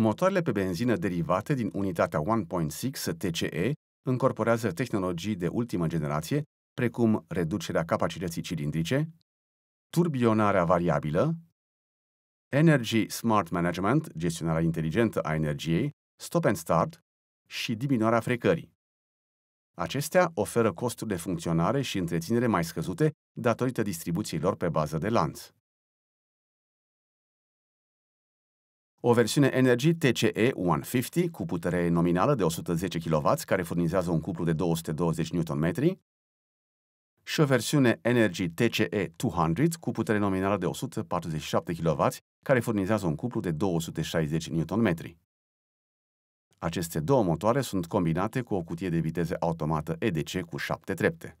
Motoarele pe benzină derivate din unitatea 1.6 TCE încorporează tehnologii de ultimă generație, precum reducerea capacității cilindrice, turbionarea variabilă, Energy Smart Management, gestionarea inteligentă a energiei, stop and start și diminuarea frecării. Acestea oferă costuri de funcționare și întreținere mai scăzute datorită distribuțiilor pe bază de lanț. O versiune Energy TCE 150 cu putere nominală de 110 kW care furnizează un cuplu de 220 Nm și o versiune Energy TCE 200 cu putere nominală de 147 kW care furnizează un cuplu de 260 Nm. Aceste două motoare sunt combinate cu o cutie de viteze automată EDC cu 7 trepte.